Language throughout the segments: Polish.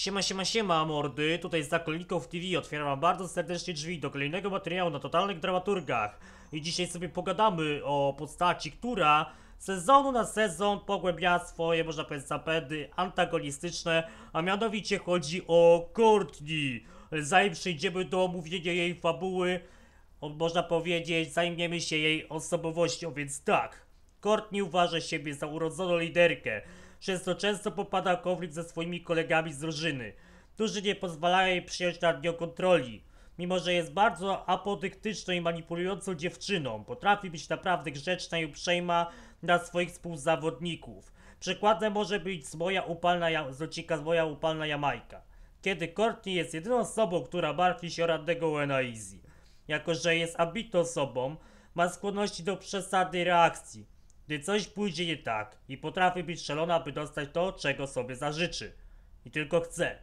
Siema, siema, siema, mordy. Tutaj z Zakolników TV otwieram wam bardzo serdecznie drzwi do kolejnego materiału na totalnych dramaturgach. I dzisiaj sobie pogadamy o postaci, która sezonu na sezon pogłębia swoje, można powiedzieć, zapędy antagonistyczne, a mianowicie chodzi o Courtney. Zanim przejdziemy do omówienia jej fabuły, można powiedzieć, zajmiemy się jej osobowością, więc tak. Courtney uważa siebie za urodzoną liderkę przez często popada w konflikt ze swoimi kolegami z drużyny, którzy nie pozwalają jej przyjąć nad nią kontroli. Mimo, że jest bardzo apodyktyczną i manipulującą dziewczyną, potrafi być naprawdę grzeczna i uprzejma dla swoich współzawodników. Przykładem może być moja upalna z moja upalna Jamajka, kiedy Courtney jest jedyną osobą, która martwi się o radnego Wena Easy. Jako, że jest ambitną osobą, ma skłonności do przesadnej reakcji gdy coś pójdzie nie tak i potrafi być szalona, by dostać to, czego sobie zażyczy i tylko chce.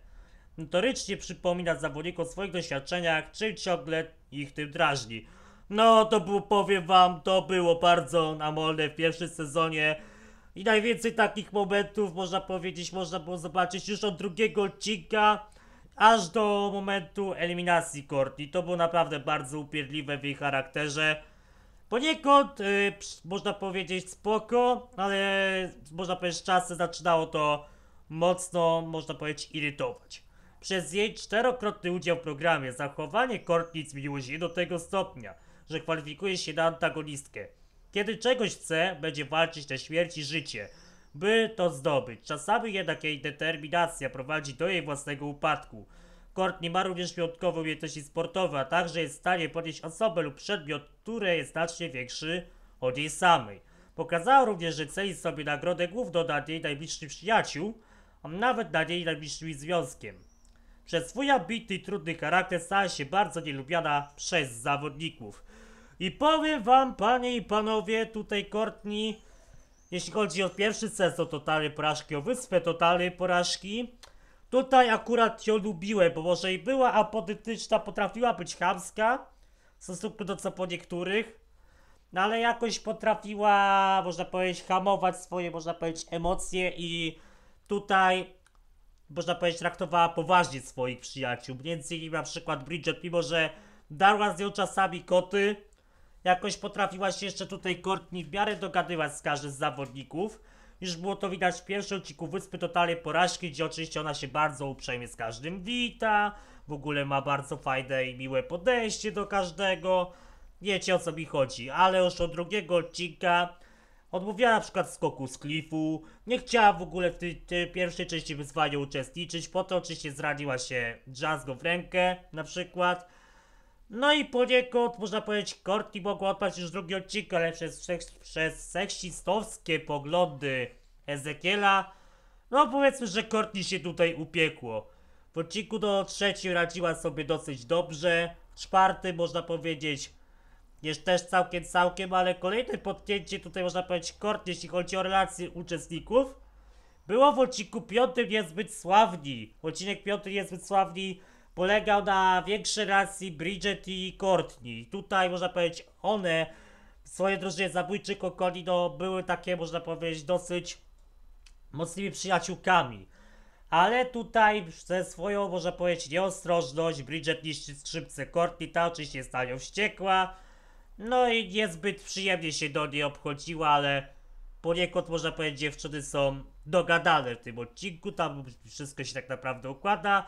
Notorycznie przypomina zawodniku o swoich doświadczeniach, czyli ciągle ich tym drażni. No, to było, powiem wam, to było bardzo namolne w pierwszym sezonie. I najwięcej takich momentów, można powiedzieć, można było zobaczyć już od drugiego odcinka, aż do momentu eliminacji Courtney. To było naprawdę bardzo upierdliwe w jej charakterze. Poniekąd, yy, można powiedzieć, spoko, ale można powiedzieć, czasem zaczynało to mocno, można powiedzieć, irytować. Przez jej czterokrotny udział w programie zachowanie Courtney zmieniło się do tego stopnia, że kwalifikuje się na antagonistkę. Kiedy czegoś chce, będzie walczyć na śmierć i życie, by to zdobyć. Czasami jednak jej determinacja prowadzi do jej własnego upadku. Kortni ma również wyjątkowej umiejętności sportowe, a także jest w stanie podnieść osobę lub przedmiot, który jest znacznie większy od niej samej. Pokazała również, że ceni sobie nagrodę główną nad jej najbliższych przyjaciół, a nawet nad jej najbliższym związkiem. Przez swój ambitny i trudny charakter stała się bardzo nielubiana przez zawodników. I powiem wam, panie i panowie, tutaj Courtney, jeśli chodzi o pierwszy sezon totalnej porażki, o wyspę totalnej porażki, Tutaj akurat ją lubiłem, bo może i była apodytyczna, potrafiła być chamska w stosunku do co po niektórych, no ale jakoś potrafiła, można powiedzieć, hamować swoje, można powiedzieć, emocje i tutaj, można powiedzieć, traktowała poważnie swoich przyjaciół. Między innymi na przykład Bridget, mimo że darła z nią czasami koty, jakoś potrafiła się jeszcze tutaj Courtney w miarę dogadywać z każdym z zawodników. Już było to widać w pierwszym odcinku Wyspy Totalnej Porażki, gdzie oczywiście ona się bardzo uprzejmie z każdym wita, w ogóle ma bardzo fajne i miłe podejście do każdego. Wiecie o co mi chodzi, ale już od drugiego odcinka odmówiła na przykład skoku z klifu, nie chciała w ogóle w tej, tej pierwszej części wyzwania uczestniczyć, po to oczywiście zraniła się Jazgo w rękę na przykład no i poniekąd można powiedzieć, Korti mogła odpaść już drugi odcinek, ale przez, przez seksistowskie poglądy Ezekiela, no powiedzmy, że Korti się tutaj upiekło. W odcinku do trzecim radziła sobie dosyć dobrze, czwarty można powiedzieć jest też całkiem, całkiem, ale kolejne podpięcie tutaj można powiedzieć Korti, jeśli chodzi o relacje uczestników, było w odcinku piątym niezbyt sławni. Odcinek piąty niezbyt sławni polegał na większej racji Bridget i Courtney. Tutaj można powiedzieć one w swojej drużynie zabójczych kokoni no, były takie można powiedzieć dosyć mocnymi przyjaciółkami. Ale tutaj ze swoją, można powiedzieć, nieostrożność Bridget niszczy skrzypce Courtney, ta oczywiście jest na nią wściekła. No i niezbyt przyjemnie się do niej obchodziła, ale poniekąd można powiedzieć dziewczyny są dogadane w tym odcinku, tam wszystko się tak naprawdę układa.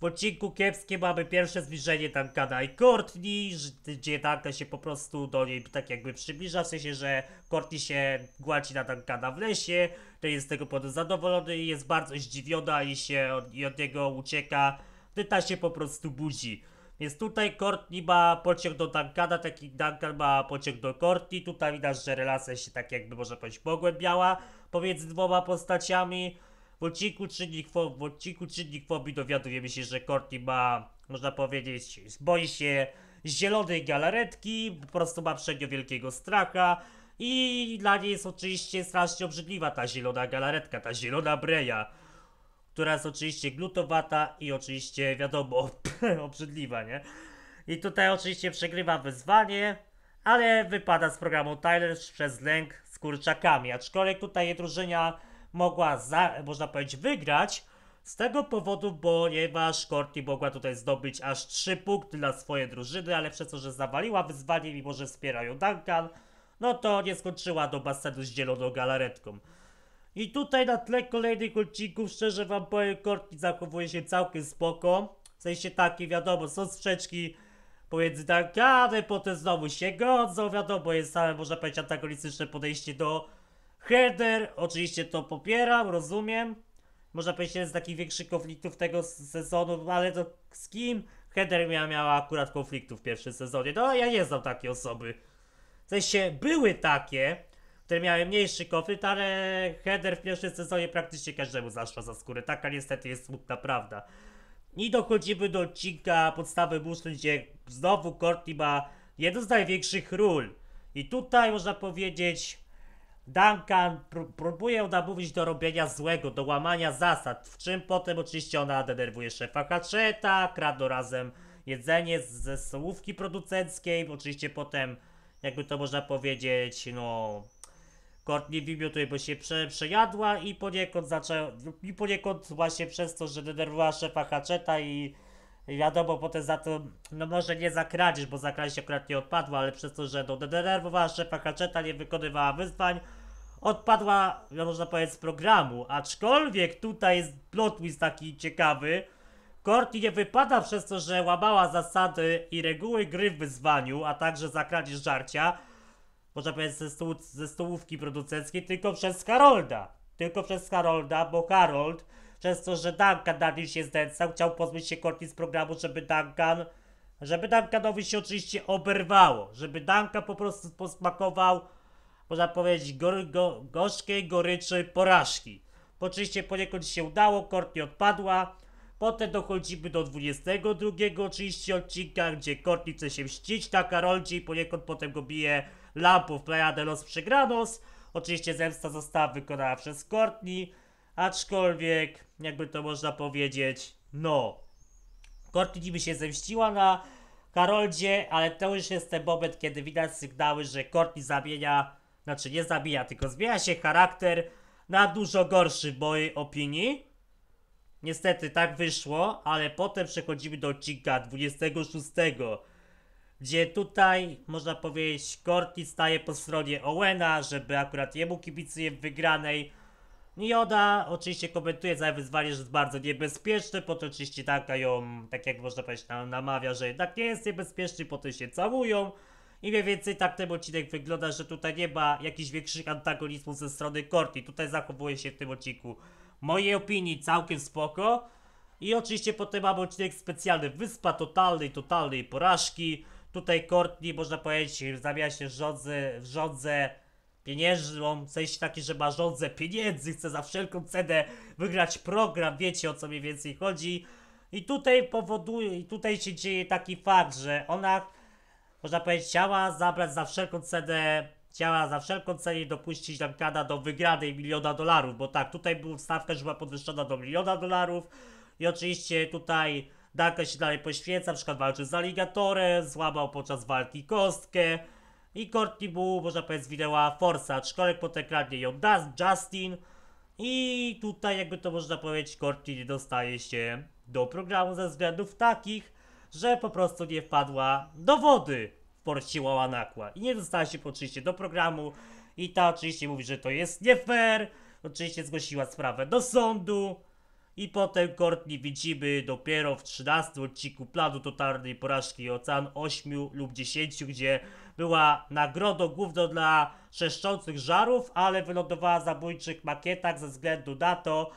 W odcinku kiepskim mamy pierwsze zbliżenie Tankana i Courtney, gdzie Tankan się po prostu do niej tak jakby przybliża, w sensie, że Courtney się gładzi na Tankana w lesie, ten jest z tego powodu zadowolony i jest bardzo zdziwiona i się od, i od niego ucieka, ta się po prostu budzi. Więc tutaj Courtney ma pociąg do Duncana, taki Duncan ma pociąg do Courtney. Tutaj widać, że relacja się tak jakby można powiedzieć pogłębiała pomiędzy dwoma postaciami. W odcinku Czynnik Fobii, w odcinku Czynnik Fobii dowiadujemy się, że Corti ma, można powiedzieć, boi się zielonej galaretki, po prostu ma przednio wielkiego straka i dla niej jest oczywiście strasznie obrzydliwa ta zielona galaretka, ta zielona breja, która jest oczywiście glutowata i oczywiście, wiadomo, obrzydliwa, nie? I tutaj oczywiście przegrywa wyzwanie, ale wypada z programu Tyler przez lęk z kurczakami, aczkolwiek tutaj drużynia mogła, za, można powiedzieć, wygrać. Z tego powodu, ponieważ Korti mogła tutaj zdobyć aż 3 punkty dla swojej drużyny, ale przez to, że zawaliła wyzwanie, mimo że wspierają Duncan, no to nie skończyła do basenu z zieloną galaretką. I tutaj na tle kolejnych odcinków, szczerze wam powiem, Korki zachowuje się całkiem spoko. W sensie taki, wiadomo, są sprzeczki pomiędzy Duncanem, potem znowu się godzą, wiadomo, jest same, można powiedzieć, antagonistyczne podejście do Herder, oczywiście to popieram, rozumiem. Można powiedzieć, jeden z takich większych konfliktów tego sezonu, no ale to z kim? Heather miała, miała akurat konfliktów w pierwszym sezonie. No, ja nie znam takiej osoby. W sensie, były takie, które miały mniejszy konflikt, ale Heather w pierwszym sezonie praktycznie każdemu zaszła za skórę. Taka niestety jest smutna prawda. I dochodzimy do odcinka podstawy muszli, gdzie znowu Corti ma jedną z największych ról. I tutaj można powiedzieć, Duncan pr próbuje namówić do robienia złego, do łamania zasad, w czym potem oczywiście ona denerwuje szefa Hatcheta, kradną razem jedzenie ze stołówki producenckiej, oczywiście potem, jakby to można powiedzieć, no... Courtney wymiotuje, bo się prze, przejadła i poniekąd zaczęła, i poniekąd właśnie przez to, że denerwowała szefa Hatcheta i i wiadomo, potem za to, no może nie zakradzisz, bo zakradzisz akurat nie odpadła, ale przez to, że no, denerwowała szefa Hatcheta, nie wykonywała wyzwań, odpadła, można powiedzieć, z programu. Aczkolwiek tutaj jest plot twist taki ciekawy. Korti nie wypada przez to, że łamała zasady i reguły gry w wyzwaniu, a także za żarcia, można powiedzieć, ze, stół, ze stołówki producenckiej, tylko przez Harolda. Tylko przez Harolda, bo Harold, przez to, że Duncan na nim się zdęcał, chciał pozbyć się Korti z programu, żeby Duncan żeby Duncanowi się oczywiście oberwało, żeby Duncan po prostu posmakował można powiedzieć, gor, go, gorzkiej goryczy porażki. Oczywiście poniekąd się udało, Courtney odpadła. Potem dochodzimy do 22 oczywiście odcinka, gdzie Courtney chce się mścić na Karoldzie i poniekąd potem go bije lampą w Playa de los Przegranos. Oczywiście zemsta została wykonana przez Courtney, aczkolwiek, jakby to można powiedzieć, no. Courtney niby się zemściła na Karoldzie, ale to już jest ten moment, kiedy widać sygnały, że Courtney zamienia znaczy nie zabija, tylko zmienia się charakter na dużo gorszy w mojej opinii. Niestety tak wyszło, ale potem przechodzimy do odcinka 26, gdzie tutaj można powiedzieć Corti staje po stronie Owena, żeby akurat jemu kibicuje w wygranej. Nioda oczywiście komentuje za wyzwanie, że jest bardzo niebezpieczne, potem oczywiście taka ją, tak jak można powiedzieć, namawia, że jednak nie jest niebezpieczny, potem się całują. I mniej więcej tak ten odcinek wygląda, że tutaj nie ma jakichś większych antagonizmów ze strony Corti. Tutaj zachowuje się w tym odcinku. Mojej opinii całkiem spoko. I oczywiście potem mamy odcinek specjalny Wyspa totalnej, totalnej porażki. Tutaj Courtney, można powiedzieć, zamienia się rządzę, w rządzę pieniężną, w sensie taki, że ma rządzę pieniędzy, chce za wszelką cenę wygrać program, wiecie o co mniej więcej chodzi. I tutaj powoduje, i tutaj się dzieje taki fakt, że ona można powiedzieć, chciała zabrać za wszelką cenę, chciała za wszelką cenę dopuścić Duncana do wygranej miliona dolarów, bo tak, tutaj była stawka już była podwyższona do miliona dolarów i oczywiście tutaj Duncan się dalej poświęca, na przykład walczył z Alligatorem, złamał podczas walki kostkę i Courtney był, można powiedzieć, zwinęła Forza, aczkolwiek potem kradnie ją Justin i tutaj jakby to można powiedzieć, Courtney nie dostaje się do programu ze względów takich, że po prostu nie wpadła do wody w porcie Ławanakła i nie dostała się oczywiście do programu i ta oczywiście mówi, że to jest nie fair, oczywiście zgłosiła sprawę do sądu i potem Courtney widzimy dopiero w 13 odcinku planu totalnej porażki Ocean 8 lub 10, gdzie była nagrodą główną dla szeszczących żarów, ale wylądowała zabójczych makietach ze względu na to,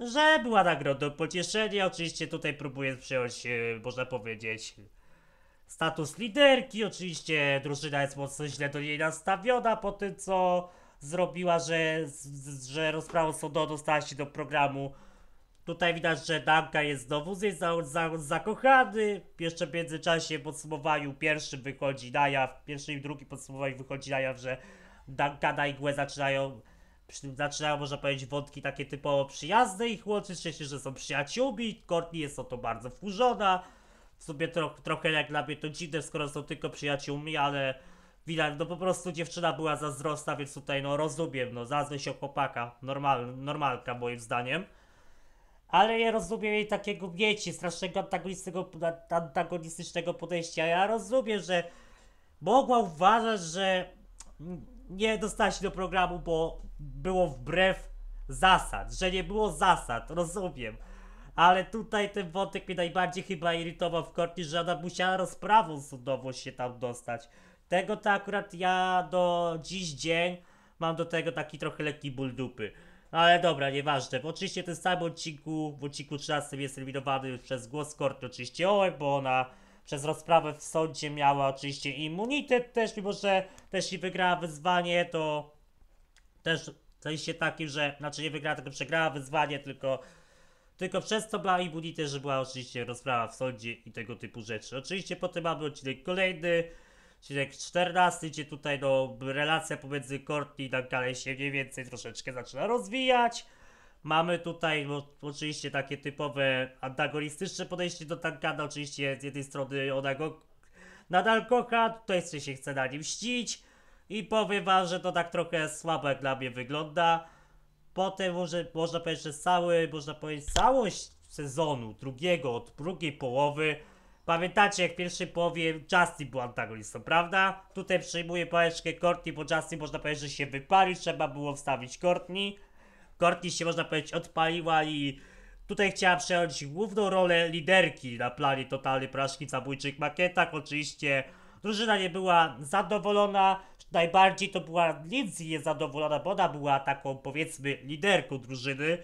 że była nagrodą pocieszenia. Oczywiście tutaj próbuje przyjąć, e, można powiedzieć, status liderki. Oczywiście drużyna jest mocno źle do niej nastawiona po tym, co zrobiła, że, że rozprawą sądową dostała się do programu. Tutaj widać, że Danka jest znowu z niej za, za, zakochany. Jeszcze w międzyczasie w podsumowaniu pierwszym wychodzi na jaw, pierwszy i drugi podsumowaniu wychodzi na jaw, że Danka i Gue zaczynają zaczynają, można powiedzieć, wątki takie typowo przyjazne i łączy szczęście, że są przyjaciółmi, Courtney jest o to bardzo wkurzona, w sumie tro trochę jak dla mnie to dziwne, skoro są tylko przyjaciółmi, ale widać, no po prostu dziewczyna była zazdrosna, więc tutaj no rozumiem, no zazdrość o chłopaka, normal, normalka moim zdaniem. Ale ja rozumiem jej takiego, wiecie, strasznego antagonistycznego, antagonistycznego podejścia. Ja rozumiem, że mogła uważać, że nie dostała się do programu, bo było wbrew zasad, że nie było zasad, rozumiem. Ale tutaj ten wątek mnie najbardziej chyba irytował w Korti, że ona musiała rozprawą sądową się tam dostać. Tego to akurat ja do dziś dzień mam do tego taki trochę lekki ból dupy. No ale dobra, nieważne. Bo oczywiście ten sam odcinku, w odcinku 13 jest eliminowany przez głos Korti, oczywiście oj bo ona przez rozprawę w sądzie miała oczywiście immunitet też, mimo że też i wygrała wyzwanie, to też w sensie takim, że znaczy nie wygrała, tylko przegrała wyzwanie, tylko tylko przez to była immunitet, że była oczywiście rozprawa w sądzie i tego typu rzeczy. Oczywiście potem mamy odcinek kolejny, odcinek 14, gdzie tutaj no, relacja pomiędzy Courtney i Duncanem się mniej więcej troszeczkę zaczyna rozwijać. Mamy tutaj no, oczywiście takie typowe antagonistyczne podejście do Tankana, oczywiście z jednej strony ona go nadal kocha, tutaj się chce na nim ścić i powiem wam, że to tak trochę słabo jak dla mnie wygląda. Potem może, można powiedzieć, że cały, można powiedzieć, całość sezonu drugiego od drugiej połowy Pamiętacie, jak w pierwszej połowie Justin był antagonistą, prawda? Tutaj przyjmuję pałeczkę Courtney, bo Justin można powiedzieć, że się wypalił, trzeba było wstawić Courtney. Courtney się można powiedzieć odpaliła i tutaj chciała przejąć główną rolę liderki na planie totalny porażki zabójczych makietach. Oczywiście drużyna nie była zadowolona, najbardziej to była Lindsay niezadowolona, bo ona była taką powiedzmy liderką drużyny.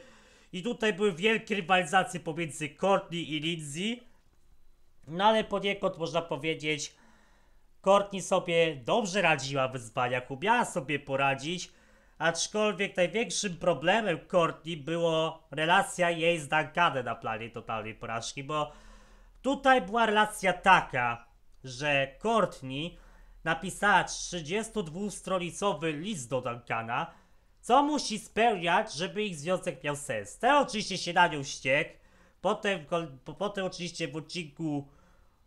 I tutaj były wielkie rywalizacje pomiędzy Courtney i Lindsay. No ale poniekąd można powiedzieć, Courtney sobie dobrze radziła wyzwania, umiała sobie poradzić. Aczkolwiek największym problemem Courtney było relacja jej z Duncanem na planie totalnej porażki, bo tutaj była relacja taka, że Courtney napisała 32-stronicowy list do Duncana, co musi spełniać, żeby ich związek miał sens. Ten oczywiście się na nią ściekł, potem, potem oczywiście w odcinku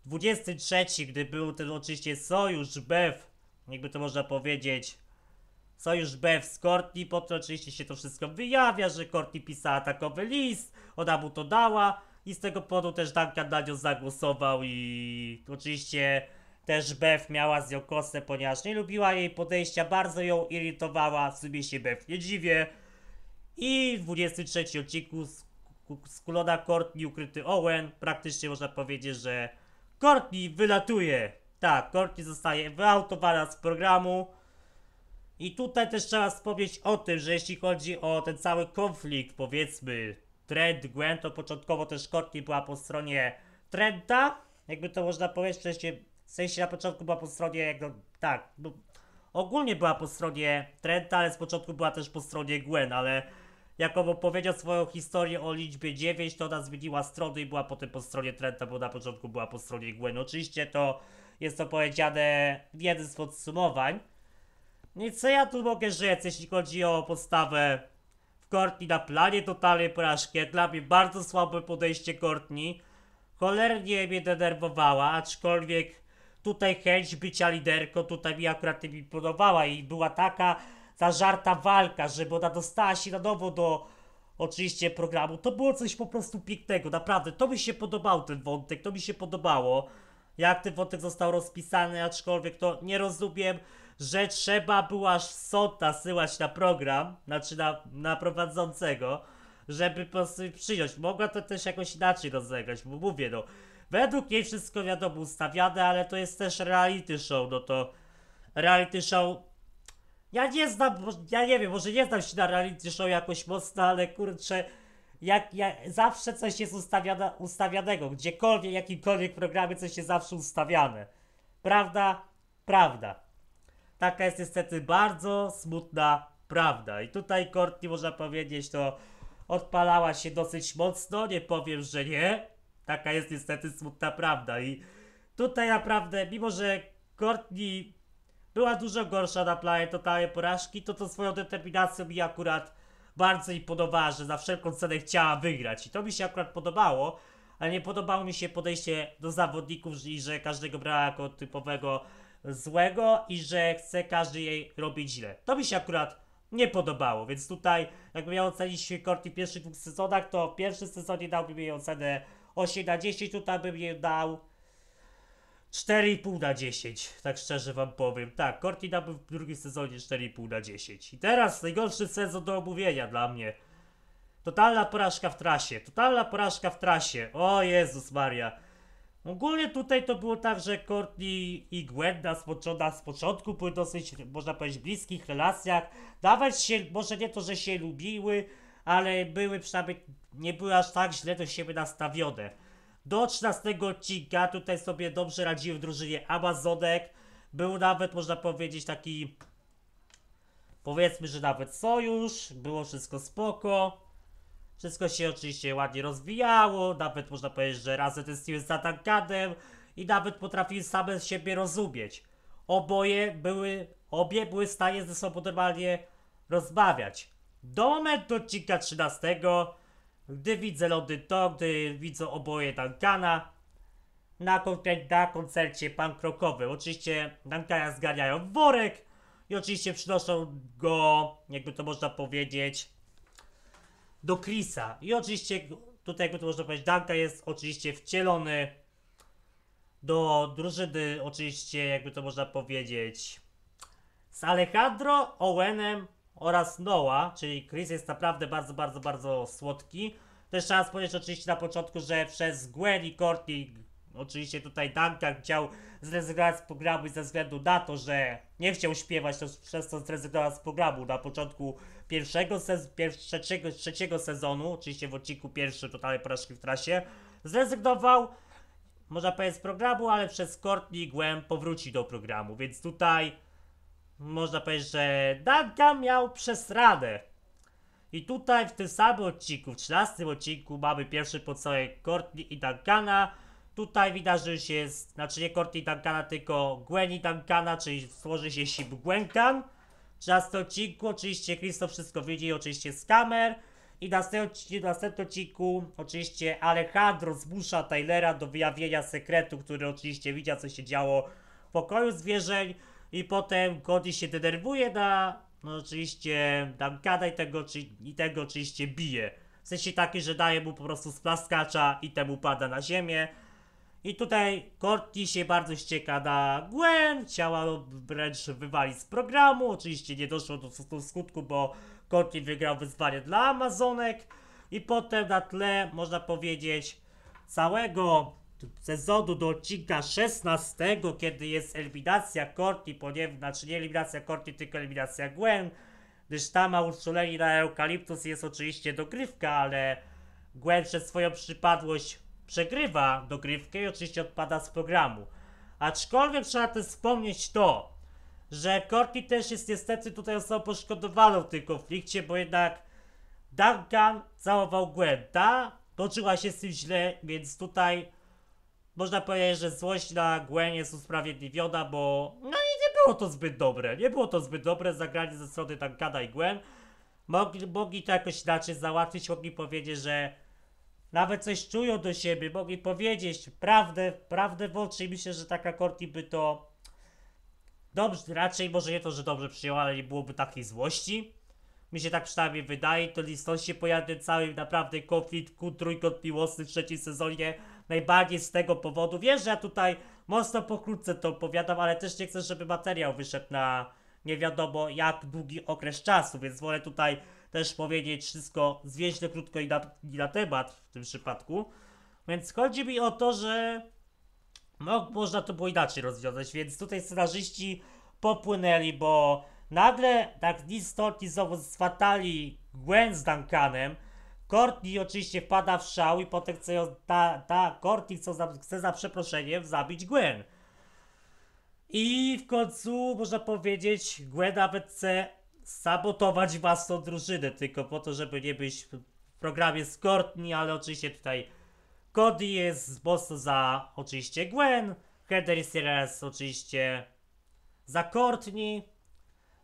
23, gdy był ten oczywiście sojusz BEF, jakby to można powiedzieć, Sojusz BF z po potem oczywiście się to wszystko wyjawia, że Korti pisała takowy list, ona mu to dała i z tego powodu też Duncan na nią zagłosował i oczywiście też Bef miała z nią kosę, ponieważ nie lubiła jej podejścia, bardzo ją irytowała, w sumie się Bef nie dziwię. I w 23 odcinku kulona Courtney ukryty Owen, praktycznie można powiedzieć, że Courtney wylatuje. Tak, Courtney zostaje wyautowana z programu i tutaj też trzeba wspomnieć o tym, że jeśli chodzi o ten cały konflikt, powiedzmy, Trend, Gwen, to początkowo też Courtney była po stronie Trenta, jakby to można powiedzieć, w sensie, w sensie na początku była po stronie, jak tak, no, ogólnie była po stronie Trenta, ale z początku była też po stronie Gwen, ale Jakob opowiedział swoją historię o liczbie 9, to ona zmieniła strony i była potem po stronie Trenta, bo na początku była po stronie Gwen. Oczywiście to jest to powiedziane w jednym z podsumowań, no co ja tu mogę rzec, jeśli chodzi o podstawę w Kortni na planie totalnej porażki. Dla mnie bardzo słabe podejście Kortni. Cholernie mnie denerwowała, aczkolwiek tutaj chęć bycia liderką tutaj mi akurat mi podobała i była taka zażarta walka, żeby ona dostała się na nowo do oczywiście programu. To było coś po prostu pięknego, naprawdę. To mi się podobał ten wątek, to mi się podobało. Jak ten wątek został rozpisany, aczkolwiek to nie rozumiem że trzeba była sota syłać na program, znaczy na, na prowadzącego, żeby po prostu przyjąć. Mogła to też jakoś inaczej rozegrać, bo mówię no, według niej wszystko wiadomo ustawiane, ale to jest też reality show, no to reality show ja nie znam, ja nie wiem, może nie znam się na reality show jakoś mocno, ale kurczę, jak, jak zawsze coś jest ustawiane, ustawianego, gdziekolwiek, jakimkolwiek programie coś jest zawsze ustawiane. Prawda? Prawda. Taka jest niestety bardzo smutna prawda. I tutaj Courtney, można powiedzieć, to odpalała się dosyć mocno, nie powiem, że nie. Taka jest niestety smutna prawda. I tutaj naprawdę, mimo że Courtney była dużo gorsza na planie totalnej porażki, to to swoją determinacją mi akurat bardzo jej że za wszelką cenę chciała wygrać. I to mi się akurat podobało, ale nie podobało mi się podejście do zawodników i że każdego brała jako typowego złego i że chce każdy jej robić źle. To mi się akurat nie podobało, więc tutaj jakbym miał ocenić Corti w pierwszych dwóch sezonach, to w pierwszym sezonie dałbym jej ocenę 8 na 10, tutaj bym jej dał 4,5 na 10, tak szczerze wam powiem. Tak, Corti dałbym w drugim sezonie 4,5 na 10. I teraz najgorszy sezon do omówienia dla mnie. Totalna porażka w trasie, totalna porażka w trasie. O Jezus Maria. Ogólnie tutaj to było tak, że Courtney i Gwenda z, początku, z początku były dosyć, można powiedzieć, bliskich relacjach. Nawet się, może nie to, że się lubiły, ale były przynajmniej, nie były aż tak źle do siebie nastawione. Do 13 odcinka tutaj sobie dobrze radziły w drużynie Amazonek. Był nawet, można powiedzieć, taki, powiedzmy, że nawet sojusz. Było wszystko spoko. Wszystko się oczywiście ładnie rozwijało, nawet można powiedzieć, że razem teściłem z Atankadem i nawet potrafili same z siebie rozumieć. Oboje były, obie były w stanie ze sobą normalnie rozmawiać. Do momentu odcinka 13, gdy widzę Lody, to, gdy widzę oboje Duncana na, na koncercie pankrokowym. Oczywiście Duncana zganiają worek i oczywiście przynoszą go, jakby to można powiedzieć, do Chrisa. I oczywiście tutaj, jakby to można powiedzieć, Danka jest oczywiście wcielony do drużyny, oczywiście, jakby to można powiedzieć, z Alejandro, Owenem oraz Noah, czyli Chris jest naprawdę bardzo, bardzo, bardzo słodki. Też trzeba powiedzieć oczywiście na początku, że przez Gwen i Courtney Oczywiście tutaj Duncan chciał zrezygnować z programu ze względu na to, że nie chciał śpiewać, to przez to zrezygnował z programu na początku pierwszego, pier trzeciego, trzeciego sezonu, oczywiście w odcinku pierwszym totalnej porażki w trasie, zrezygnował, można powiedzieć, z programu, ale przez Courtney Gwen powróci do programu, więc tutaj można powiedzieć, że Duncan miał przesradę. I tutaj w tym samym odcinku, w 13 odcinku mamy pierwszy podstawek Courtney i Duncana, Tutaj widać, że już jest, znaczy nie Corti Dunkana, tylko Gweni Dunkana, czyli stworzy się Sip Gwenkan. Następny odcinku oczywiście Krzysztof wszystko widzi, oczywiście z kamer. I na następnym odcinku oczywiście Alejandro zmusza Tylera do wyjawienia sekretu, który oczywiście widział co się działo w pokoju zwierzeń. I potem Cody się denerwuje na, no oczywiście, Duncana i tego, czy, i tego oczywiście bije. W sensie taki, że daje mu po prostu splaskacza i temu pada na ziemię. I tutaj Korti się bardzo ścieka na Gwen, chciała wręcz wywalić z programu. Oczywiście nie doszło do, do skutku, bo Korti wygrał wyzwanie dla Amazonek. I potem na tle, można powiedzieć, całego sezonu do odcinka 16, kiedy jest eliminacja Korti, ponieważ, znaczy nie eliminacja Korti, tylko eliminacja Gwen, gdyż tam ma uczuleni na eukaliptus jest oczywiście dogrywka, ale Gwen przez swoją przypadłość przegrywa dogrywkę i oczywiście odpada z programu. Aczkolwiek trzeba też wspomnieć to, że Corti też jest niestety tutaj osobą poszkodowaną w tym konflikcie, bo jednak Duncan całował Gwenta, toczyła się z tym źle, więc tutaj można powiedzieć, że złość na Gwen jest usprawiedliwiona, bo no i nie było to zbyt dobre, nie było to zbyt dobre zagranie ze strony Duncana i Gwen. Mogli, mogli to jakoś inaczej załatwić, mogli powiedzieć, że nawet coś czują do siebie, mogli powiedzieć prawdę, prawdę w oczy i myślę, że taka Corti by to dobrze, raczej może nie to, że dobrze przyjęła, ale nie byłoby takiej złości. Mi się tak przynajmniej wydaje, to liston się pojawia cały naprawdę konflikt ku trójkąt miłosny w trzecim sezonie najbardziej z tego powodu. Wiem, że ja tutaj mocno pokrótce to opowiadam, ale też nie chcę, żeby materiał wyszedł na nie wiadomo jak długi okres czasu, więc wolę tutaj też powiedzieć wszystko zwięźle, krótko i na, i na temat w tym przypadku. Więc chodzi mi o to, że no, można to było inaczej rozwiązać, więc tutaj scenarzyści popłynęli, bo nagle tak nic stąd, nic znowu swatali Gwen z Duncanem, Courtney oczywiście wpada w szał i potem chce ją, ta, ta Courtney chce za, chce za przeproszeniem zabić Gwen. I w końcu można powiedzieć, Gwen nawet chce sabotować własną drużynę, tylko po to, żeby nie być w programie z Courtney, ale oczywiście tutaj Cody jest mocno za oczywiście Gwen, Heather jest teraz oczywiście za Courtney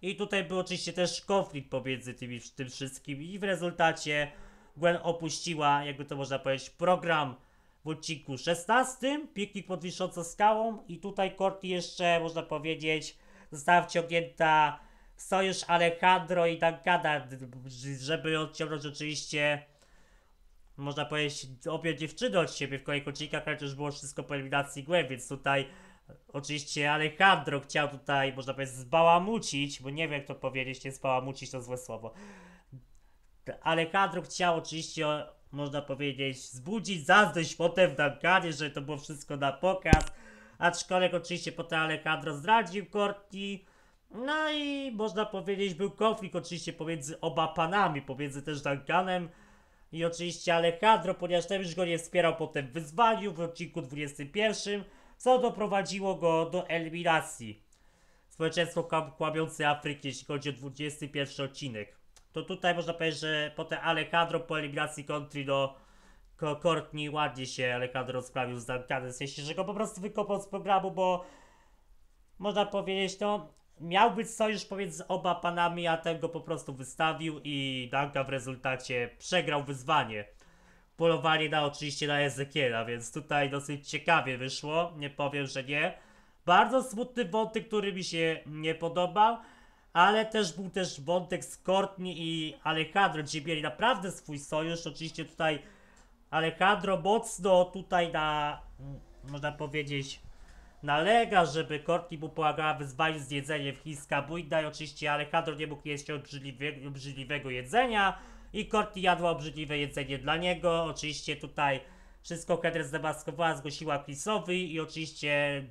i tutaj był oczywiście też konflikt pomiędzy tymi, tym wszystkim i w rezultacie Gwen opuściła, jakby to można powiedzieć, program w odcinku 16, piknik pod wiszącą skałą i tutaj Courtney jeszcze, można powiedzieć, została wciągnięta Sojusz Alejandro i tak gada, żeby odciągnąć oczywiście, można powiedzieć, obie dziewczyny od siebie w kolejnych odcinkach, ale już było wszystko po eliminacji głęb, więc tutaj oczywiście Alejandro chciał tutaj, można powiedzieć, zbałamucić, bo nie wiem jak to powiedzieć, nie zbałamucić to złe słowo. Alejandro chciał oczywiście, można powiedzieć, zbudzić zazdrość potem w Duncanie, że to było wszystko na pokaz, aczkolwiek oczywiście potem Alejandro zdradził Courtney, no i można powiedzieć, był konflikt oczywiście pomiędzy oba panami, pomiędzy też Duncanem i oczywiście Alejandro, ponieważ ten już go nie wspierał po tym wyzwaniu w odcinku 21, co doprowadziło go do eliminacji. Społeczeństwo kłamiące Afryki, jeśli chodzi o 21 odcinek. To tutaj można powiedzieć, że potem Alejandro po eliminacji country do no, Courtney ładnie się Alejandro sprawił z Duncanem, w sensie, że go po prostu wykopał z programu, bo można powiedzieć, no miał być sojusz pomiędzy oba panami, a ten go po prostu wystawił i Danka w rezultacie przegrał wyzwanie. Polowanie na oczywiście na Ezekiela, więc tutaj dosyć ciekawie wyszło, nie powiem, że nie. Bardzo smutny wątek, który mi się nie podobał, ale też był też wątek z Courtney i Alejandro, gdzie mieli naprawdę swój sojusz. Oczywiście tutaj Alejandro mocno tutaj na, można powiedzieć, nalega, żeby Kortli mu pomagała wyzwalić z jedzenie w chińska bójna i oczywiście Alejandro nie mógł jeść obrzydliwe, obrzydliwego jedzenia i Kortli jadła obrzydliwe jedzenie dla niego. Oczywiście tutaj wszystko Henry zdemaskowała, zgłosiła Chrisowi i oczywiście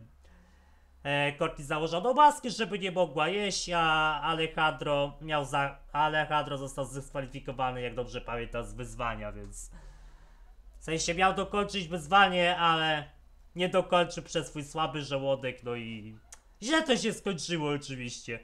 e, Kortli założono maskę, żeby nie mogła jeść, a Alejandro, miał za, Alejandro został zdyskwalifikowany, jak dobrze pamiętam, z wyzwania, więc... W sensie miał dokończyć wyzwanie, ale nie dokończy przez swój słaby żołądek, no i źle to się skończyło oczywiście.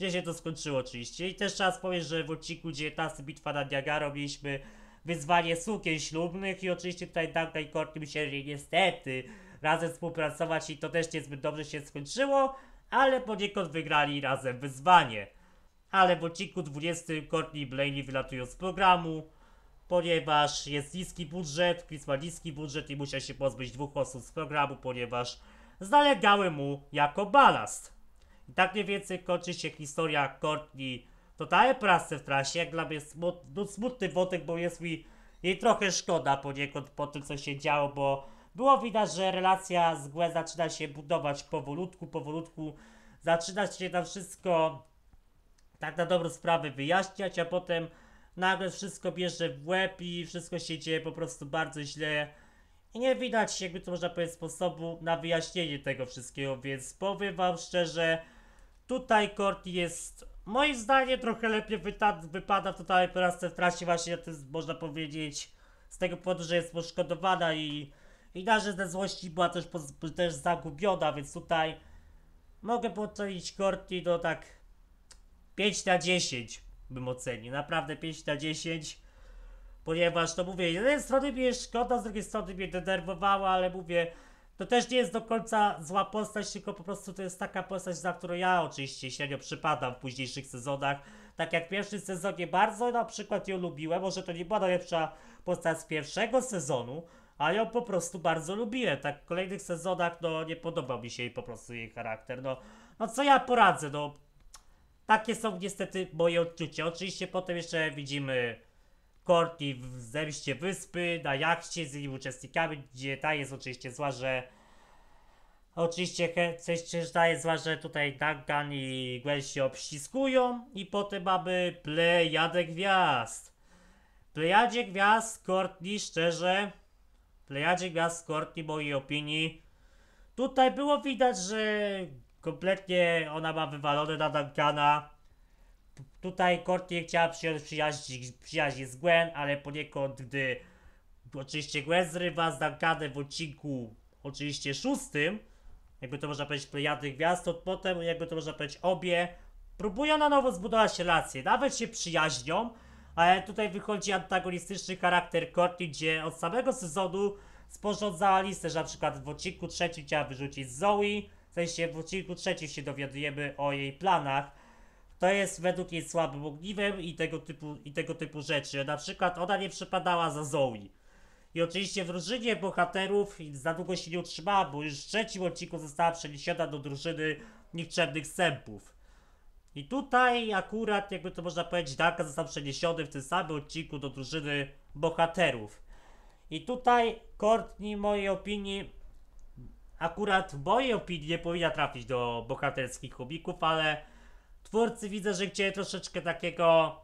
Źle się to skończyło oczywiście. I też czas powiem że w odcinku 19 Bitwa nad Niagarą mieliśmy wyzwanie sukien ślubnych i oczywiście tutaj Danka i Courtney musieli niestety razem współpracować i to też niezbyt dobrze się skończyło, ale poniekąd wygrali razem wyzwanie. Ale w odcinku 20 Courtney i Blaney wylatują z programu, ponieważ jest niski budżet, Chris ma niski budżet i musiał się pozbyć dwóch osób z programu, ponieważ znalegały mu jako balast. I tak mniej więcej kończy się historia Courtney totalnie prasy w trasie, jak dla mnie smutny, no, smutny wątek, bo jest mi jej trochę szkoda poniekąd po tym, co się działo, bo było widać, że relacja z Gwen zaczyna się budować powolutku, powolutku, zaczyna się tam wszystko tak na dobrą sprawę wyjaśniać, a potem nagle wszystko bierze w łeb i wszystko się dzieje po prostu bardzo źle. I nie widać, jakby to można powiedzieć, sposobu na wyjaśnienie tego wszystkiego, więc powiem wam szczerze, tutaj Kort jest moim zdaniem trochę lepiej wyta- wypada w po raz w trasie właśnie, to jest, można powiedzieć, z tego powodu, że jest poszkodowana i, i że ze złości była też, też zagubiona, więc tutaj mogę podczelić Korti do tak 5 na 10 bym ocenił. Naprawdę 5 na 10. Ponieważ to mówię, z jednej strony mnie szkoda, z drugiej strony mnie denerwowała, ale mówię, to też nie jest do końca zła postać, tylko po prostu to jest taka postać, za którą ja oczywiście średnio przypadam w późniejszych sezonach. Tak jak w pierwszym sezonie bardzo na przykład ją lubiłem, może to nie była najlepsza postać z pierwszego sezonu, a ją po prostu bardzo lubiłem. Tak w kolejnych sezonach, no nie podobał mi się jej po prostu jej charakter. No, no co ja poradzę, no takie są niestety moje odczucia. Oczywiście potem jeszcze widzimy Korti w zemście wyspy, na jachcie z innymi uczestnikami, gdzie ta jest oczywiście zła, że Oczywiście coś się jest zła, że tutaj Duncan i Gwen się obściskują i potem mamy plejadę gwiazd. Plejadzie gwiazd Courtney, szczerze, plejadzie gwiazd Courtney, mojej opinii, tutaj było widać, że Kompletnie ona ma wywalone na Duncana. Tutaj Courtney chciała przyjąć przyjaźń, przyjaźń z Gwen, ale poniekąd gdy oczywiście Gwen zrywa z Duncanem w odcinku oczywiście szóstym, jakby to można powiedzieć plejady gwiazd, od potem jakby to można powiedzieć obie próbują na nowo zbudować relacje, nawet się przyjaźnią, ale tutaj wychodzi antagonistyczny charakter Courtney, gdzie od samego sezonu sporządzała listę, że na przykład w odcinku trzecim chciała wyrzucić Zoe, w sensie w odcinku trzecim się dowiadujemy o jej planach, to jest według jej słabym ogniwem i tego typu, i tego typu rzeczy. Na przykład ona nie przepadała za Zoe. I oczywiście w drużynie bohaterów za długo się nie utrzymała, bo już w trzecim odcinku została przeniesiona do drużyny nikczemnych sępów. I tutaj akurat, jakby to można powiedzieć, daka został przeniesiony w tym samym odcinku do drużyny bohaterów. I tutaj Courtney, mojej opinii, Akurat w mojej opinii nie powinna trafić do bohaterskich komików, ale twórcy widzę, że chcieli troszeczkę takiego,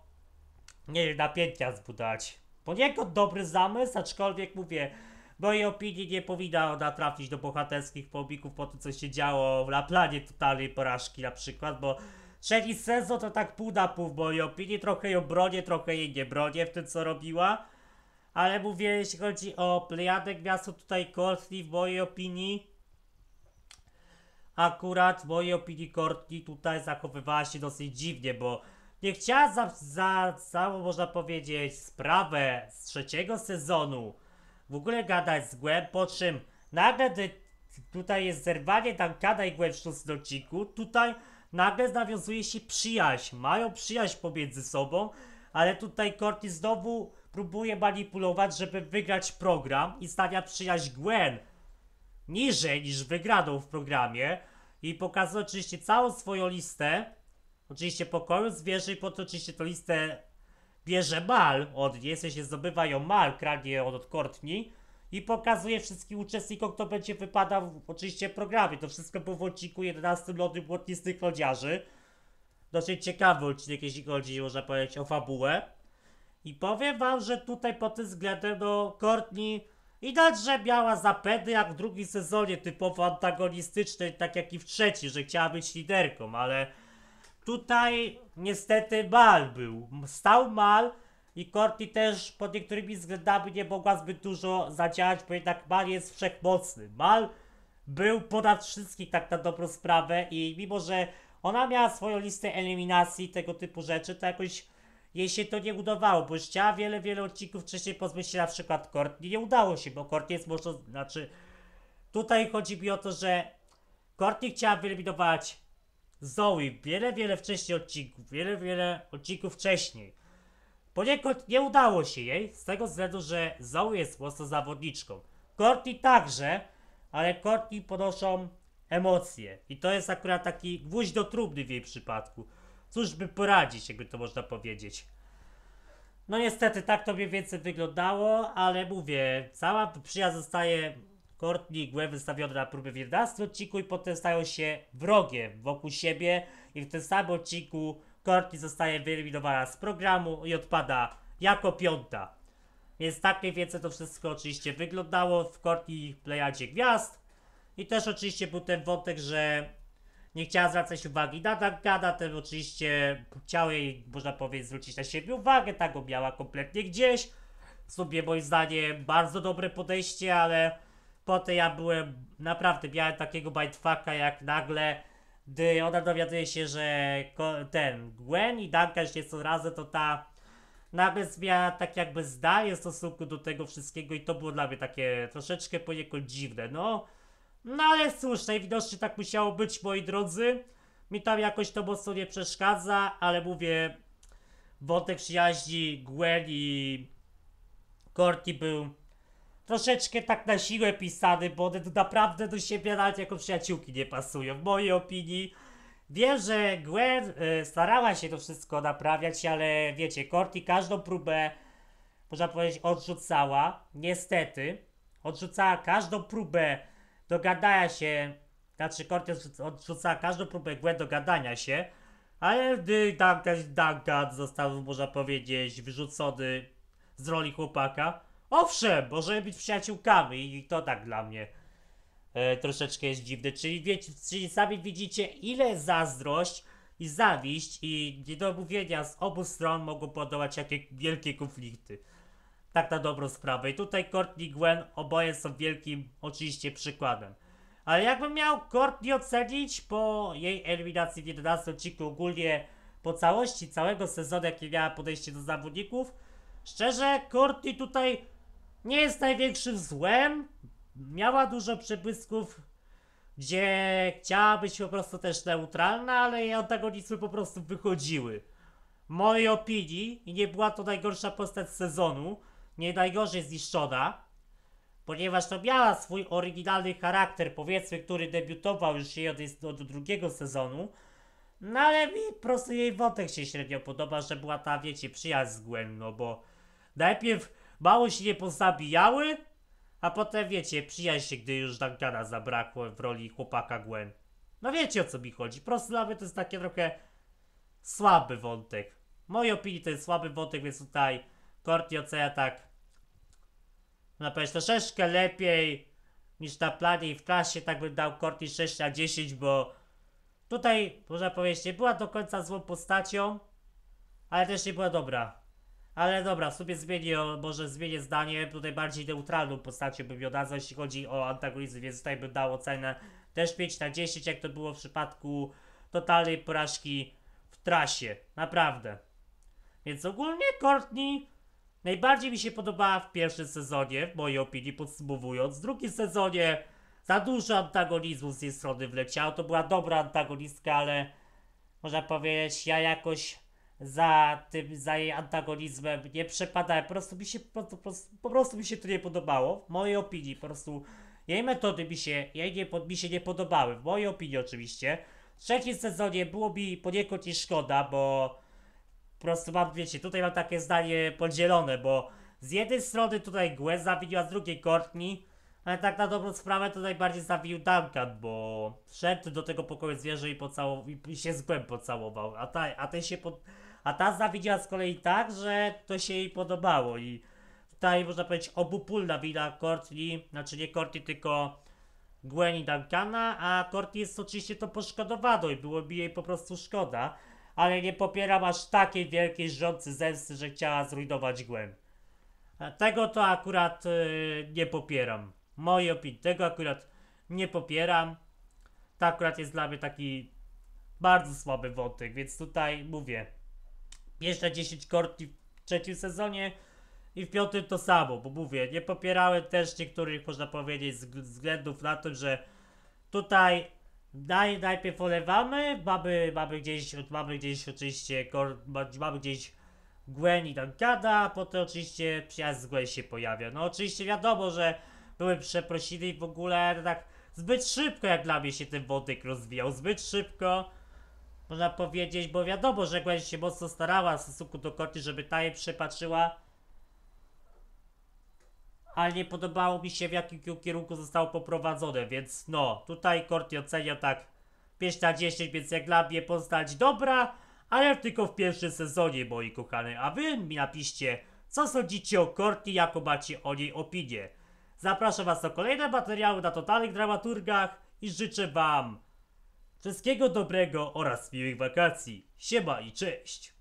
nie wiem, napięcia zbudować. Poniekąd dobry zamysł, aczkolwiek mówię, w mojej opinii nie powinna ona trafić do bohaterskich komików po tym, co się działo na planie totalnej porażki na przykład, bo trzeci sezon to tak pół na pół w mojej opinii, trochę ją bronię, trochę jej nie bronię w tym, co robiła. Ale mówię, jeśli chodzi o Plejadę Gwiazd, tutaj Courtney w mojej opinii akurat w mojej opinii Kortki tutaj zachowywała się dosyć dziwnie, bo nie chciała za, za całą, można powiedzieć, sprawę z trzeciego sezonu w ogóle gadać z Głem, po czym nagle tutaj jest zerwanie Duncana i Gwen w szóstym odcinku, tutaj nagle nawiązuje się przyjaźń, mają przyjaźń pomiędzy sobą, ale tutaj Korti znowu próbuje manipulować, żeby wygrać program i stawia przyjaźń Gwen niżej niż wygraną w programie i pokazuje oczywiście całą swoją listę, oczywiście pokoju zwierzy i po to oczywiście tę listę bierze Mal od niej, w sensie zdobywa ją Mal, kradnie od, od Kortni i pokazuje wszystkim uczestnikom, kto będzie wypadał w, oczywiście w programie. To wszystko było w odcinku 11 Lody Błotnistych Lodziarzy. Dosyć ciekawy odcinek, jeśli chodzi, można powiedzieć, o fabułę. I powiem wam, że tutaj pod tym względem, no, Courtney Widać, że miała zapędy jak w drugim sezonie typowo antagonistycznej, tak jak i w trzecim, że chciała być liderką, ale tutaj niestety mal był. Stał mal i Corti też pod niektórymi względami nie mogła zbyt dużo zadziałać, bo jednak mal jest wszechmocny. Mal był ponad wszystkich tak na dobrą sprawę i mimo, że ona miała swoją listę eliminacji tego typu rzeczy, to jakoś jej się to nie udawało, bo chciała wiele, wiele odcinków wcześniej pozbyć się na przykład Courtney. Nie udało się, bo Courtney jest mocno, znaczy tutaj chodzi mi o to, że Courtney chciała wyeliminować Zoe wiele, wiele wcześniej odcinków, wiele, wiele odcinków wcześniej. Poniekąd nie udało się jej, z tego względu, że Zoe jest mocno zawodniczką. Courtney także, ale Courtney ponoszą emocje. I to jest akurat taki gwóźdź do trudny w jej przypadku cóż by poradzić, jakby to można powiedzieć. No niestety tak to mniej więcej wyglądało, ale mówię, cała przyjaźń zostaje Courtney i Gwen wystawiona na próbę w 11 odcinku i potem stają się wrogiem wokół siebie i w tym samym odcinku Courtney zostaje wyeliminowana z programu i odpada jako piąta. Więc tak mniej więcej to wszystko oczywiście wyglądało w Courtney Plejadzie Gwiazd i też oczywiście był ten wątek, że nie chciała zwracać uwagi na Duncana, ten oczywiście chciał jej, można powiedzieć, zwrócić na siebie uwagę, tak go miała kompletnie gdzieś. W sumie moim zdaniem bardzo dobre podejście, ale potem ja byłem, naprawdę miałem takiego mindfucka jak nagle, gdy ona dowiaduje się, że ten Gwen i Duncan nie są razem, to ta nagle zmienia tak jakby zdaje w stosunku do tego wszystkiego i to było dla mnie takie troszeczkę poniekąd dziwne, no. No ale cóż, najwidoczniej tak musiało być, moi drodzy. Mi tam jakoś to mocno nie przeszkadza, ale mówię, wątek przyjaźni Gwen i Corti był troszeczkę tak na siłę pisany, bo one naprawdę do siebie nawet jako przyjaciółki nie pasują, w mojej opinii. Wiem, że Gwen y, starała się to wszystko naprawiać, ale wiecie, Corti każdą próbę, można powiedzieć, odrzucała. Niestety, odrzucała każdą próbę dogadania się, znaczy Cortez odrzuca każdą próbę Gwen dogadania się, ale gdy Duncan, Duncan został, można powiedzieć, wyrzucony z roli chłopaka, owszem, możemy być przyjaciółkami i to tak dla mnie e, troszeczkę jest dziwne. Czyli, wiecie, czyli sami widzicie, ile zazdrość i zawiść i niedomówienia z obu stron mogą podawać jakie wielkie konflikty tak na dobrą sprawę. I tutaj Courtney i Gwen oboje są wielkim oczywiście przykładem. Ale jakbym miał Courtney ocenić po jej eliminacji w 11 odcinku ogólnie po całości całego sezonu, jakie miała podejście do zawodników, szczerze Courtney tutaj nie jest największym złem. Miała dużo przebłysków, gdzie chciała być po prostu też neutralna, ale jej antagonizmy po prostu wychodziły mojej opinii i nie była to najgorsza postać sezonu nie najgorzej zniszczona, ponieważ to miała swój oryginalny charakter, powiedzmy, który debiutował już jej od, od drugiego sezonu, no ale mi po prostu jej wątek się średnio podoba, że była ta, wiecie, przyjaźń z Gwen, no bo najpierw mało się nie pozabijały, a potem, wiecie, przyjaźń się, gdy już Duncana zabrakło w roli chłopaka Gwen. No wiecie o co mi chodzi, po prostu dla mnie to jest taki trochę słaby wątek. W mojej opinii to jest słaby wątek, więc tutaj Courtney ocenia tak można powiedzieć troszeczkę lepiej niż na planie i w trasie, tak bym dał kortni 6 na 10, bo tutaj, można powiedzieć, nie była do końca złą postacią, ale też nie była dobra. Ale dobra, w sumie zmienię, może zmienię zdanie, tutaj bardziej neutralną postacią bym ją nazwał, jeśli chodzi o antagonizm, więc tutaj bym dał ocenę też 5 na 10, jak to było w przypadku totalnej porażki w trasie. Naprawdę. Więc ogólnie Courtney Najbardziej mi się podobała w pierwszym sezonie, w mojej opinii, podsumowując. W drugim sezonie za dużo antagonizmu z jej strony wleciało. To była dobra antagonistka, ale można powiedzieć, ja jakoś za tym, za jej antagonizmem nie przepadałem. Po prostu mi się, po prostu, po prostu mi się to nie podobało. W mojej opinii, po prostu jej metody mi się, jej nie, mi się nie podobały. W mojej opinii oczywiście. W trzecim sezonie było mi poniekąd i szkoda, bo po prostu mam, wiecie, tutaj mam takie zdanie podzielone, bo z jednej strony tutaj Gwen zawinił, z drugiej Courtney, ale tak na dobrą sprawę to najbardziej zawił Duncan, bo wszedł do tego pokoju zwierzę i, pocałował, i się z Gwen pocałował, a ta, a ten się pod... A ta zawidziała z kolei tak, że to się jej podobało i tutaj można powiedzieć obopólna wina Courtney, znaczy nie Courtney, tylko Gwen i Duncana, a Courtney jest oczywiście to poszkodowaną i byłoby jej po prostu szkoda ale nie popieram aż takiej wielkiej rządcy zemsty, że chciała zrujnować Gwen. Tego to akurat yy, nie popieram. Mojej opinii, tego akurat nie popieram. To akurat jest dla mnie taki bardzo słaby wątek, więc tutaj mówię. Pierwsze 10 kortki w trzecim sezonie i w piątym to samo, bo mówię, nie popierałem też niektórych, można powiedzieć, względów na to, że tutaj Daj, najpierw olewamy, mamy, mamy, gdzieś, mamy gdzieś oczywiście, mamy gdzieś Gwen i tam gada, a potem oczywiście przyjazd z Gwen się pojawia. No oczywiście wiadomo, że były przeprosiny i w ogóle tak zbyt szybko jak dla mnie się ten wątek rozwijał, zbyt szybko można powiedzieć, bo wiadomo, że Gwen się mocno starała w stosunku do Korty, żeby ta je przepatrzyła ale nie podobało mi się w jakim kierunku zostało poprowadzone, więc no, tutaj Korti ocenia tak 5 na 10, więc jak dla mnie postać dobra, ale tylko w pierwszym sezonie, moi kochani. A wy mi napiszcie, co sądzicie o Korti, jaką macie o niej opinię. Zapraszam was do kolejnych materiałów na totalnych dramaturgach i życzę wam wszystkiego dobrego oraz miłych wakacji. Siema i cześć!